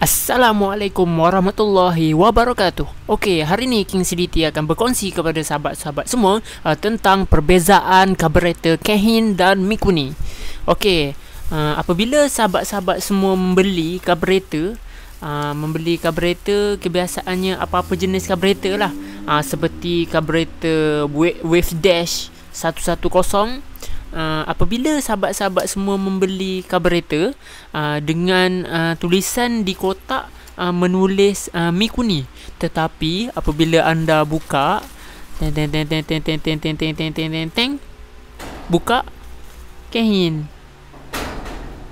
Assalamualaikum warahmatullahi wabarakatuh. Okey, hari ini King CDT akan berkongsi kepada sahabat-sahabat semua uh, tentang perbezaan carburetor Kehin dan Mikuni. Okey, uh, apabila sahabat-sahabat semua membeli carburetor, uh, membeli carburetor kebiasaannya apa-apa jenis carburetor lah. Uh, seperti carburetor Wave Dash 110 uh, apabila sahabat-sahabat semua membeli karburetor uh, dengan uh, tulisan di kotak uh, menulis uh, mi tetapi apabila anda buka teng teng teng teng teng teng teng teng teng teng teng teng teng buka kehin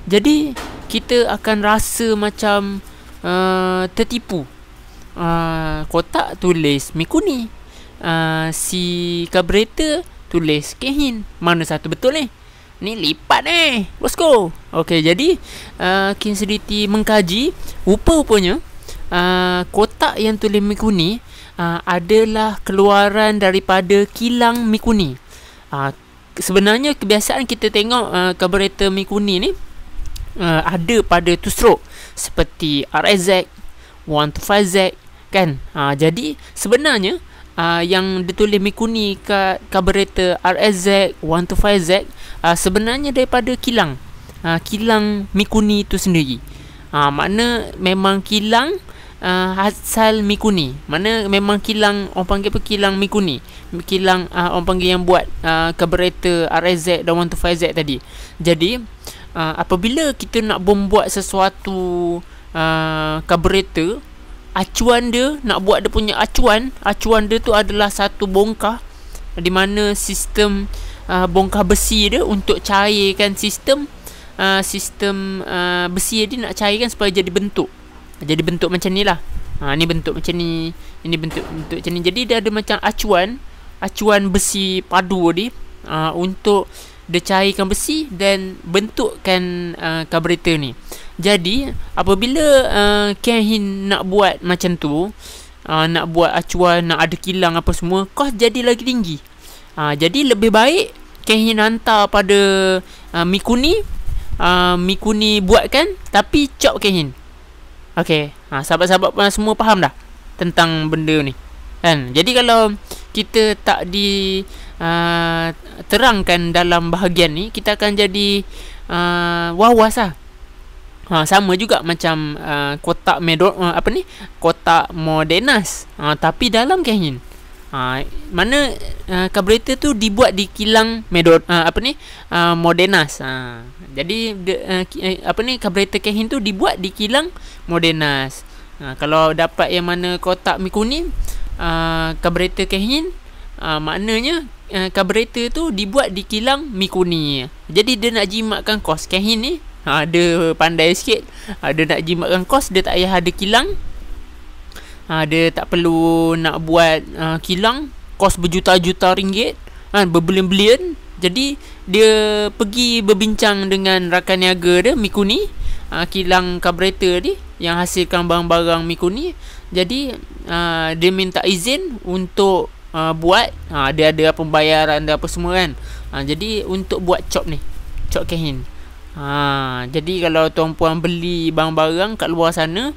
jadi kita akan rasa macam uh, tertipu uh, kotak tulis mikuni kuni uh, si karburetor tulis kehin mana satu betul ni eh? ni lipat ni eh. let's okey jadi uh, King Sediti mengkaji rupa-rupanya uh, kotak yang tulis mikuni uh, adalah keluaran daripada kilang mikuni uh, sebenarnya kebiasaan kita tengok uh, carburetor mikuni ni uh, ada pada two stroke seperti RSZ 125Z kan uh, jadi sebenarnya Ah, yang ditulis Mikuni kat carburetor RSZ 125Z uh, ah, sebenarnya daripada kilang uh, kilang Mikuni itu sendiri uh, makna memang kilang uh, asal Mikuni mana memang kilang orang panggil apa kilang Mikuni kilang uh, orang panggil yang buat uh, carburetor RSZ dan 125Z tadi jadi uh, apabila kita nak bom buat sesuatu uh, carburetor acuan dia nak buat dia punya acuan acuan dia tu adalah satu bongkah di mana sistem uh, bongkah besi dia untuk cairkan sistem uh, sistem uh, besi dia nak cairkan supaya jadi bentuk jadi bentuk macam ni lah ha, ni bentuk macam ni ini bentuk bentuk macam ni jadi dia ada macam acuan acuan besi padu dia uh, untuk dia cairkan besi dan bentukkan uh, carburetor ni jadi apabila uh, Kang Hin nak buat macam tu uh, Nak buat acuan, nak ada kilang apa semua Kos jadi lagi tinggi uh, Jadi lebih baik Kang Hin hantar pada uh, Mikuni uh, Mikuni buatkan tapi chop Kang Hin Okay, uh, sahabat-sahabat pun semua faham dah Tentang benda ni kan? Jadi kalau kita tak di uh, terangkan dalam bahagian ni Kita akan jadi uh, was lah Ha sama juga macam uh, kotak Medor uh, apa ni? Kotak Modenas. Ha tapi dalam kanyin. Ha mana uh, carburetor tu dibuat di kilang Medor uh, apa ni? Uh, Modenas. Ha jadi de, uh, ki, uh, apa ni carburetor kanyin tu dibuat di kilang Modenas. Ha kalau dapat yang mana kotak Mikuni uh, carburetor kanyin uh, maknanya uh, carburetor tu dibuat di kilang Mikuni. Jadi dia nak jimatkan kos kanyin ni ha, Dia pandai sikit ha, Dia nak jimatkan kos Dia tak payah ada kilang ha, Dia tak perlu nak buat ha, kilang Kos berjuta-juta ringgit ha, Berbelian-belian Jadi dia pergi berbincang dengan rakan niaga dia Mikuni ha, Kilang carburetor ni Yang hasilkan barang-barang Mikuni Jadi ha, dia minta izin untuk Uh, buat uh, dia ada pembayaran dan apa semua kan uh, jadi untuk buat chop ni chop kehin Ha, jadi kalau tuan puan beli barang-barang kat luar sana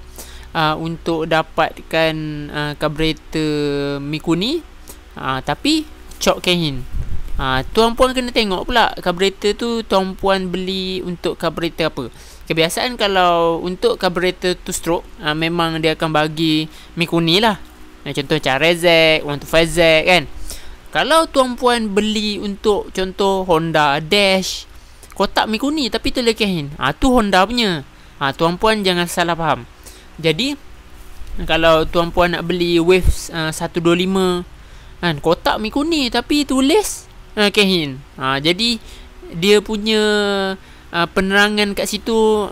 uh, untuk dapatkan uh, carburetor Mikuni uh, tapi cok Kehin. Ha, tuan puan kena tengok pula carburetor tu tuan puan beli untuk carburetor apa. Kebiasaan kalau untuk carburetor two stroke uh, memang dia akan bagi Mikuni lah. Contoh macam Rezek, 125Z kan. Kalau tuan puan beli untuk contoh Honda Dash kotak mikuni tapi tu lagi kain. Ha, tu Honda punya. Ha, tuan puan jangan salah faham. Jadi kalau tuan puan nak beli Waves uh, 125 kan kotak mikuni tapi tulis uh, kain. Ha, jadi dia punya uh, penerangan kat situ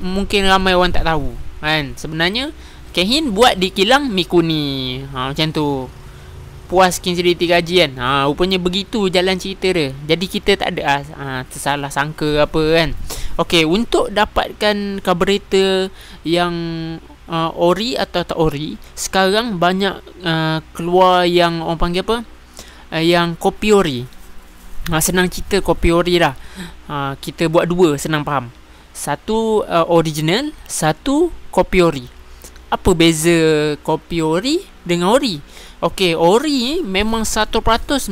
mungkin ramai orang tak tahu kan sebenarnya Kehin buat di kilang Mikuni ha, macam tu puaskan sendiri tiga haji kan ha, Rupanya begitu jalan cerita dia Jadi kita tak ada ha, tersalah sangka apa kan Okey untuk dapatkan carburetor yang uh, ori atau tak ori Sekarang banyak uh, keluar yang orang panggil apa uh, Yang kopi ori ha, Senang cerita kopi ori lah ha, Kita buat dua senang faham Satu uh, original Satu kopi ori apa beza kopi ori dengan ori? Okey, Ori memang 100%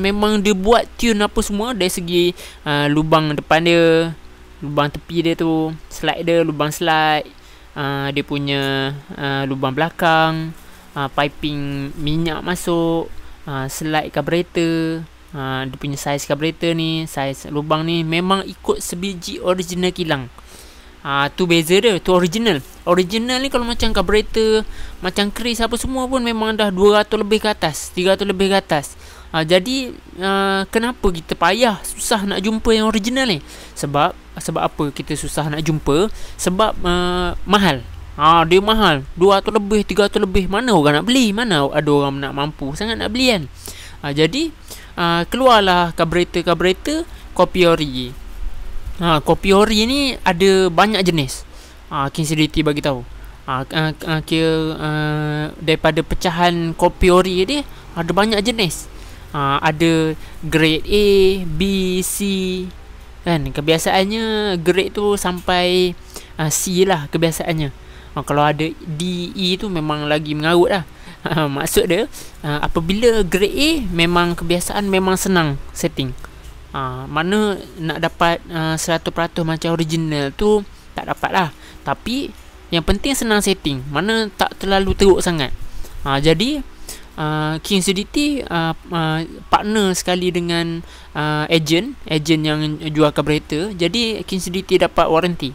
memang dia buat tune apa semua dari segi uh, lubang depan dia, lubang tepi dia tu, slide dia, lubang slide, uh, dia punya uh, lubang belakang, uh, piping minyak masuk, uh, slide carburetor, uh, dia punya saiz carburetor ni, saiz lubang ni memang ikut sebiji original kilang. Ah tu beza dia, tu original. Original ni kalau macam carburetor, macam Chris apa semua pun memang dah 200 lebih ke atas, 300 lebih ke atas. Ha, jadi uh, kenapa kita payah susah nak jumpa yang original ni? Sebab sebab apa kita susah nak jumpa? Sebab uh, mahal. Ha, dia mahal. 200 lebih, 300 lebih. Mana orang nak beli? Mana ada orang nak mampu sangat nak beli kan? Ha, jadi uh, keluarlah carburetor-carburetor kopi ori. Ha, kopi ori ni ada banyak jenis. Ha, King Sediti bagi tahu. Ha, uh, uh, kira, uh, daripada pecahan kopi ori dia ada banyak jenis. Ha, ada grade A, B, C. Kan kebiasaannya grade tu sampai uh, C lah kebiasaannya. Ha, kalau ada D, E tu memang lagi mengarut lah. Ha, maksud dia uh, apabila grade A memang kebiasaan memang senang setting ha, Mana nak dapat ha, uh, 100% macam original tu Tak dapat lah Tapi Yang penting senang setting Mana tak terlalu teruk sangat ha, Jadi uh, King CDT uh, ha, uh, Partner sekali dengan uh, Agent Agent yang jual kabrita Jadi King CDT dapat warranty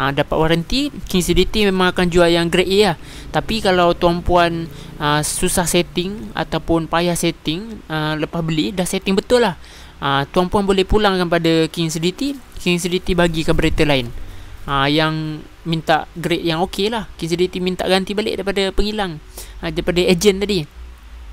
ha, dapat waranti King CDT memang akan jual yang grade A lah tapi kalau tuan puan ha, ah, susah setting ataupun payah setting ha, lepas beli dah setting betul lah ha, tuan puan boleh pulang kepada King CDT King CDT bagi ke berita lain ha, yang minta grade yang okey lah King CDT minta ganti balik daripada penghilang, ha, daripada agent tadi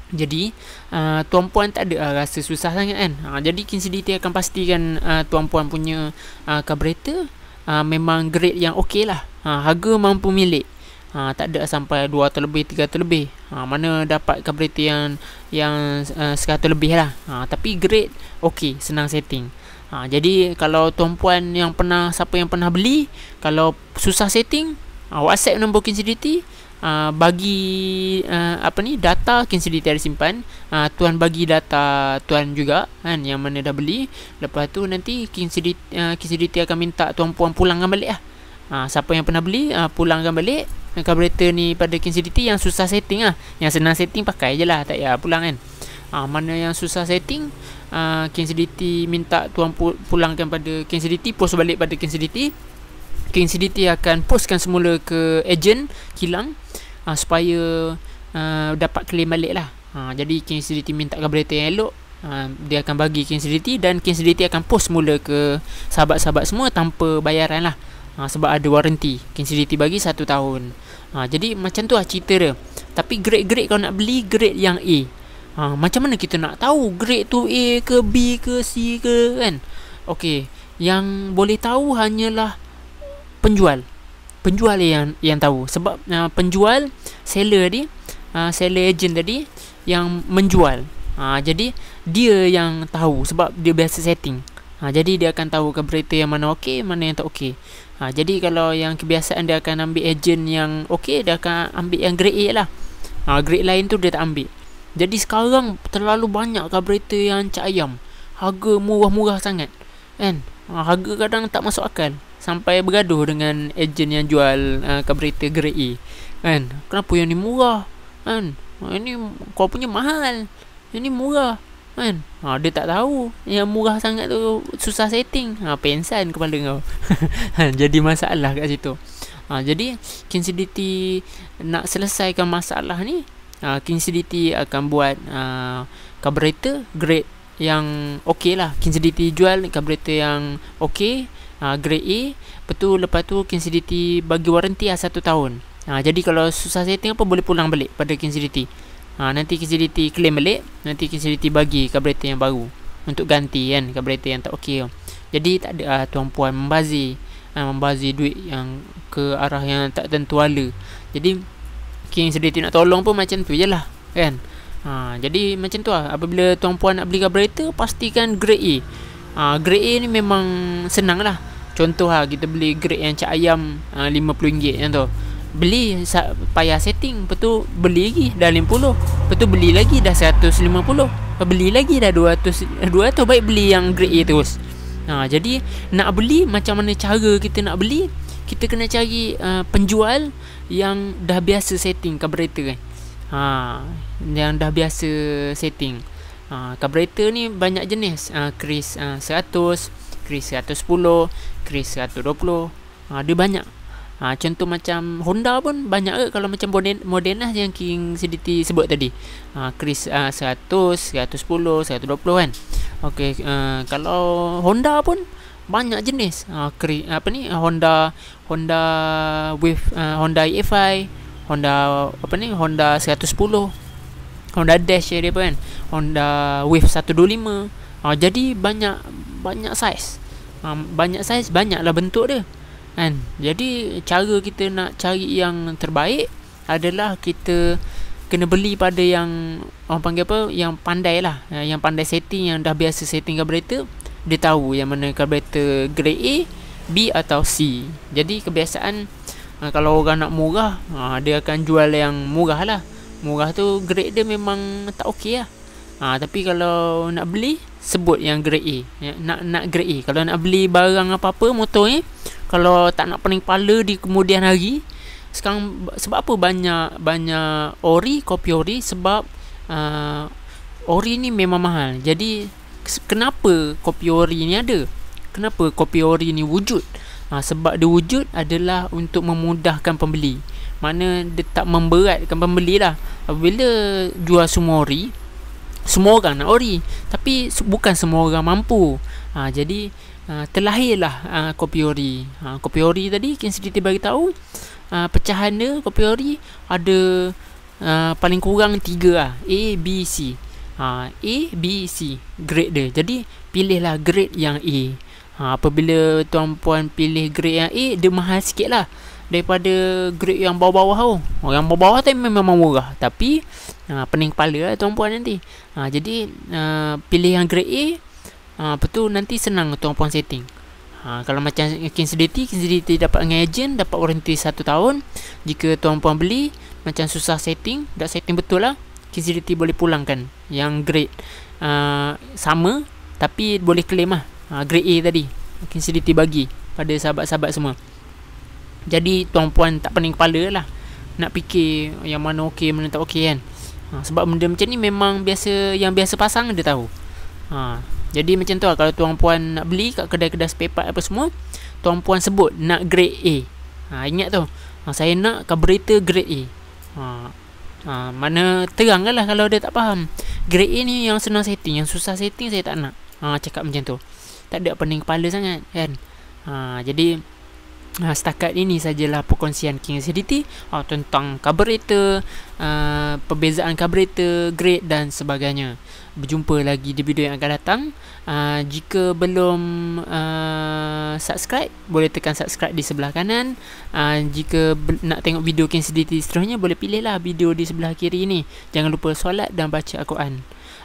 jadi uh, tuan puan tak ada uh, rasa susah sangat kan. Uh, jadi King CDT akan pastikan uh, tuan puan punya uh, carburetor uh, memang grade yang okey lah ha, harga mampu milik ha, tak ada sampai 2 atau lebih 3 lebih ha, mana dapat kabriti yang yang uh, eh, 100 lebih lah ha, tapi grade okey senang setting ha, jadi kalau tuan puan yang pernah siapa yang pernah beli kalau susah setting uh, whatsapp nombor KCDT uh, bagi uh, apa ni data KCDT ada simpan uh, tuan bagi data tuan juga kan yang mana dah beli lepas tu nanti KCDT uh, KCDT akan minta tuan puan pulangkan baliklah ah uh, siapa yang pernah beli uh, pulangkan balik carburetor ni pada KCDT yang susah setting lah yang senang setting pakai je lah tak ya pulang kan uh, mana yang susah setting uh, KCDT minta tuan pulangkan pada KCDT post balik pada KCDT King City akan postkan semula ke agent, kilang uh, supaya uh, dapat claim balik lah. Uh, jadi King City minta berita yang elok. Uh, dia akan bagi King City dan King City akan post semula ke sahabat-sahabat semua tanpa bayaran lah. Uh, sebab ada warranty. King City bagi satu tahun. Uh, jadi macam tu lah cerita dia. Tapi grade-grade kalau nak beli grade yang A. Ha, macam mana kita nak tahu grade tu A ke B ke C ke kan? Okey, yang boleh tahu hanyalah penjual penjual yang yang tahu sebab uh, penjual seller tadi uh, seller agent tadi yang menjual uh, jadi dia yang tahu sebab dia biasa setting uh, jadi dia akan tahu ke berita yang mana okey mana yang tak okey uh, jadi kalau yang kebiasaan dia akan ambil agent yang okey dia akan ambil yang grade A lah uh, grade lain tu dia tak ambil jadi sekarang terlalu banyak ke berita yang cak ayam harga murah-murah sangat kan uh, harga kadang tak masuk akal sampai bergaduh dengan ejen yang jual uh, eh, kabrita Grey Kan? Kenapa yang ni murah? Kan? Ah, ini kau punya mahal. Ini murah. Kan? Ha, dia tak tahu yang murah sangat tu susah setting. Ha pensan kepala kau. jadi masalah kat situ. Ha, jadi King City nak selesaikan masalah ni, ha, King City akan buat uh, carburetor grade yang okey lah Kinsiditi jual carburetor yang okey uh, grade A betul lepas tu Kinsiditi bagi warranty lah 1 tahun uh, jadi kalau susah setting apa boleh pulang balik pada Kinsiditi ha, uh, nanti Kinsiditi claim balik nanti Kinsiditi bagi carburetor yang baru untuk ganti kan carburetor yang tak okey tu jadi tak ada uh, tuan puan membazir uh, membazir duit yang ke arah yang tak tentu ala jadi Kinsiditi nak tolong pun macam tu je lah kan ha, Jadi macam tu lah Apabila tuan-puan nak beli carburetor Pastikan grade A ha, Grade A ni memang senang lah Contoh lah kita beli grade yang cak ayam RM50 ha, uh, macam tu Beli payah setting Lepas tu beli lagi dah RM50 Lepas tu beli lagi dah RM150 Beli lagi dah RM200 200 baik beli yang grade A terus ha, Jadi nak beli macam mana cara kita nak beli kita kena cari uh, penjual yang dah biasa setting carburetor kan ha, yang dah biasa setting ha, carburetor ni banyak jenis ha, Chris ha, 100 Chris 110 Chris 120 ha, dia banyak ha, contoh macam Honda pun banyak ke kalau macam Modena, Modena lah yang King CDT sebut tadi ha, Chris ha, 100 110 120 kan ok uh, ha, kalau Honda pun banyak jenis ha, kri, apa ni Honda Honda with ha, uh, Honda EFI Honda apa ni Honda 110 Honda Dash dia pun kan Honda Wave 125 uh, ah, jadi banyak banyak saiz uh, ah, banyak saiz banyaklah bentuk dia kan jadi cara kita nak cari yang terbaik adalah kita kena beli pada yang orang panggil apa yang pandai lah ah, yang pandai setting yang dah biasa setting carburetor dia tahu yang mana carburetor grade A B atau C jadi kebiasaan ha, Kalau orang nak murah ha, Dia akan jual yang murah lah Murah tu grade dia memang tak okey lah ha, Tapi kalau nak beli Sebut yang grade A ya, Nak nak grade A Kalau nak beli barang apa-apa motor ni Kalau tak nak pening kepala di kemudian hari Sekarang sebab apa banyak Banyak ori, kopi ori Sebab uh, Ori ni memang mahal Jadi kenapa kopi ori ni ada Kenapa kopi ori ni wujud ha, sebab dia wujud adalah untuk memudahkan pembeli mana dia tak memberatkan pembeli lah apabila jual semua ori semua orang nak ori tapi bukan semua orang mampu ha, jadi ha, terlahirlah ha, kopi ori ha, kopi ori tadi Kim Sediti beritahu ha, pecahan dia kopi ori ada ha, paling kurang 3 lah A, B, C ha, A, B, C grade dia jadi pilihlah grade yang A ha, Apabila tuan puan pilih grade yang A Dia mahal sikit lah Daripada grade yang bawah-bawah tu oh, Yang bawah-bawah tu memang murah Tapi ha, pening kepala lah tuan puan nanti ha, Jadi ha, pilih yang grade A ha, Lepas tu nanti senang tuan puan setting Ha, kalau macam King Sediti, King Sediti dapat dengan agent, dapat warranty satu tahun. Jika tuan puan beli, macam susah setting, tak setting betul lah. King Sediti boleh pulangkan yang grade uh, sama tapi boleh claim lah uh, grade A tadi mungkin sediti bagi pada sahabat-sahabat semua jadi tuan puan tak pening kepala lah nak fikir yang mana okey mana tak okey kan ha, sebab benda macam ni memang biasa yang biasa pasang dia tahu ha, jadi macam tu lah kalau tuan puan nak beli kat kedai-kedai spare apa semua tuan puan sebut nak grade A ha, ingat tu ha, saya nak carburetor grade A ha, ha, mana terang lah kalau dia tak faham grade A ni yang senang setting yang susah setting saya tak nak ha, cakap macam tu tak ada pening kepala sangat kan ha, jadi ha, setakat ini sajalah perkongsian King City ha, tentang carburetor ha, perbezaan carburetor grade dan sebagainya berjumpa lagi di video yang akan datang ha, jika belum ha, subscribe boleh tekan subscribe di sebelah kanan ha, jika nak tengok video King City seterusnya boleh pilihlah video di sebelah kiri ini jangan lupa solat dan baca Al-Quran